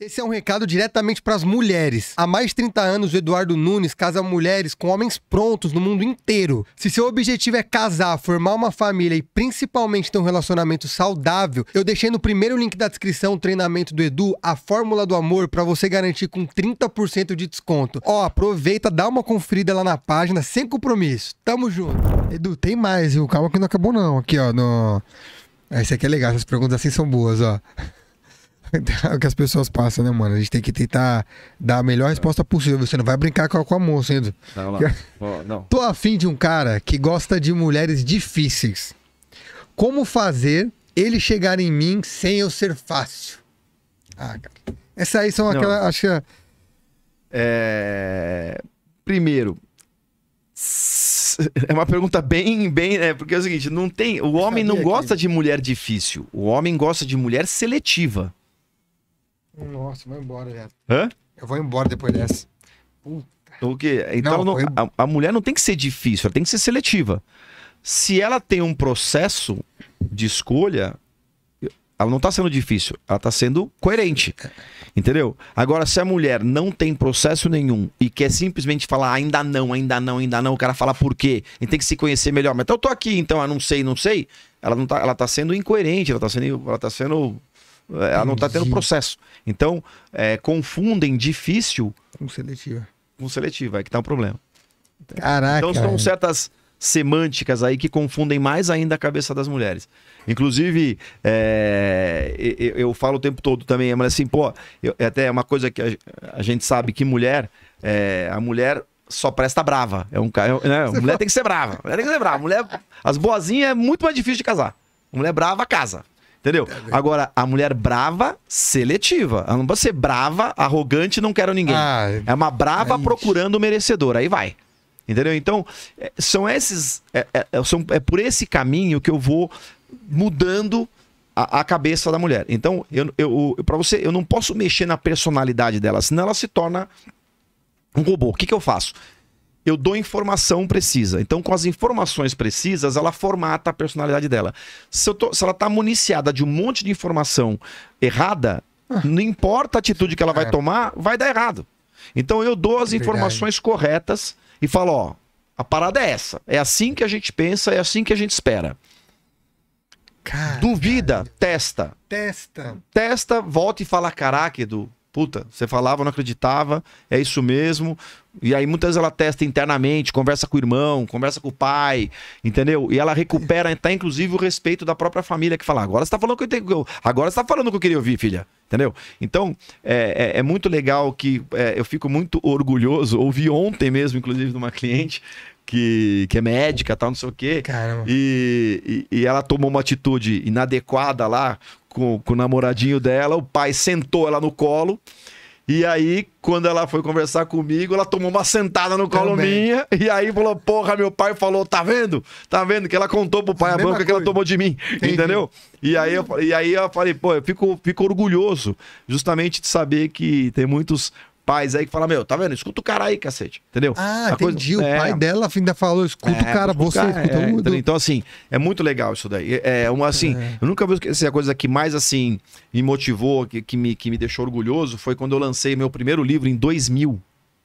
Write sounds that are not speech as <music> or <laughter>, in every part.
Esse é um recado diretamente para as mulheres. Há mais de 30 anos, o Eduardo Nunes casa mulheres com homens prontos no mundo inteiro. Se seu objetivo é casar, formar uma família e principalmente ter um relacionamento saudável, eu deixei no primeiro link da descrição o treinamento do Edu, a fórmula do amor, para você garantir com 30% de desconto. Ó, aproveita, dá uma conferida lá na página, sem compromisso. Tamo junto. Edu, tem mais, viu? Calma que não acabou não. Aqui, ó, no... Esse aqui é legal, essas perguntas assim são boas, ó é <laughs> o que as pessoas passam, né, mano? A gente tem que tentar dar a melhor resposta possível. Você não vai brincar com a, com a moça, hein? Não, <laughs> não. Tô afim de um cara que gosta de mulheres difíceis. Como fazer ele chegar em mim sem eu ser fácil? Ah, cara. Essa aí são aquela. Acho que... É-, é... Primeiro, é uma pergunta bem, bem, né? Porque é o seguinte, não tem, o homem não gosta que... de mulher difícil. O homem gosta de mulher seletiva. Nossa, vou embora já. Hã? Eu vou embora depois dessa. Puta. Então, o quê? Então, não, não, foi... a, a, mulher não tem que ser difícil, ela tem que ser seletiva. Se ela tem um processo de escolha, ela não tá sendo difícil, ela tá sendo coerente. Entendeu? Agora, se a mulher não tem processo nenhum e quer simplesmente falar ainda não, ainda não, ainda não, o cara fala por quê? Ele tem que se conhecer melhor. Mas então eu tô aqui, então eu não sei, não sei. Ela não tá, ela tá sendo incoerente, ela tá sendo, ela tá sendo ela não está tendo processo. Então, é, confundem difícil com seletiva. Com seletiva, é que está o problema. Caraca. Então são certas semânticas aí que confundem mais ainda a cabeça das mulheres. Inclusive, é, eu, eu, falo o tempo todo também, mas assim, pô, eu, é até é uma coisa que a, a gente sabe que mulher, é, a mulher só presta brava. É um cara, é, né? Mulher tem que ser brava. Mulher tem que ser brava. Mulher, as boazinhas é muito mais difícil de casar. Mulher brava casa. Entendeu? É Agora, a mulher brava, seletiva. Ela não pode ser brava, arrogante, não quero ninguém. Ah, é uma brava procurando o merecedor. Aí vai. Entendeu? Então, é, são esses. É, é, é, são, é por esse caminho que eu vou mudando a, a cabeça da mulher. Então, eu, eu, eu para você, eu não posso mexer na personalidade dela, senão ela se torna um robô. O que, que eu faço? eu dou informação precisa. Então, com as informações precisas, ela formata a personalidade dela. Se, tô, se ela está municiada de um monte de informação errada, ah. não importa a atitude que ela vai é. tomar, vai dar errado. Então, eu dou as é informações corretas e falo: ó, a parada é essa. É assim que a gente pensa, é assim que a gente espera. Caralho. Duvida, testa. Testa. Testa, volta e fala: caraca, Edu, Puta, você falava, não acreditava, é isso mesmo. E aí muitas vezes ela testa internamente, conversa com o irmão, conversa com o pai, entendeu? E ela recupera até tá, inclusive o respeito da própria família que fala: agora você tá falando que eu tenho, agora você tá falando o que eu queria ouvir, filha, entendeu? Então é, é, é muito legal que é, eu fico muito orgulhoso. Ouvi ontem mesmo, inclusive, de uma cliente que, que é médica, tal, não sei o quê. Caramba. E, e, e, ela tomou uma atitude inadequada lá, com, com o namoradinho dela, o pai sentou ela no colo. E aí, quando ela foi conversar comigo, ela tomou uma sentada no colo Também. minha. E aí falou: Porra, meu pai falou: Tá vendo? Tá vendo? Que ela contou pro pai a, a coisa. que ela tomou de mim. Entendi. Entendeu? E aí, eu, e aí eu falei: Pô, eu fico, fico orgulhoso justamente de saber que tem muitos pais aí que fala, meu, tá vendo? Escuta o cara aí, cacete. Entendeu? Ah, a entendi. Coisa... O é... pai dela ainda falou, escuta é, o cara, você cara, escuta é, o Então, assim, é muito legal isso daí. É, é uma, assim, é. eu nunca vi esquecer a coisa que mais, assim, me motivou, que, que, me, que me deixou orgulhoso, foi quando eu lancei meu primeiro livro em 2000.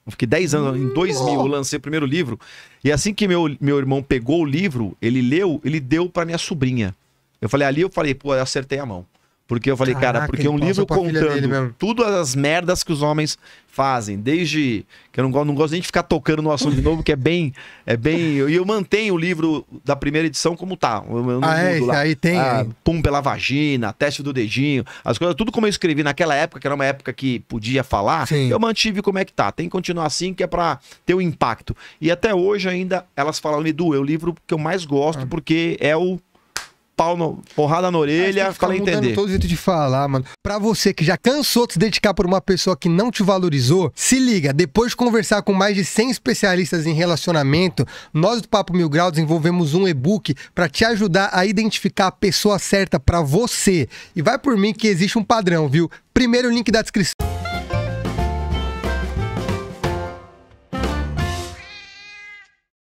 Eu fiquei 10 anos, em 2000 eu lancei o primeiro livro. E assim que meu, meu irmão pegou o livro, ele leu, ele deu para minha sobrinha. Eu falei, ali eu falei, pô, eu acertei a mão. Porque eu falei, Caraca, cara, porque é um livro contando tudo as merdas que os homens fazem, desde que eu não gosto, não gosto nem de ficar tocando no assunto de novo, que é bem, é bem, eu, eu mantenho o livro da primeira edição como tá. Eu, eu ah, é, lá. aí tem ah, pum pela vagina, teste do dedinho, as coisas, tudo como eu escrevi naquela época, que era uma época que podia falar, Sim. eu mantive como é que tá. Tem que continuar assim que é para ter o um impacto. E até hoje ainda elas falam me é o livro que eu mais gosto ah. porque é o pau no, porrada na orelha, ah, fala entender. todo jeito de falar, mano. Pra você que já cansou de se dedicar por uma pessoa que não te valorizou, se liga, depois de conversar com mais de 100 especialistas em relacionamento, nós do Papo Mil Grau desenvolvemos um e-book para te ajudar a identificar a pessoa certa para você. E vai por mim que existe um padrão, viu? Primeiro link da descrição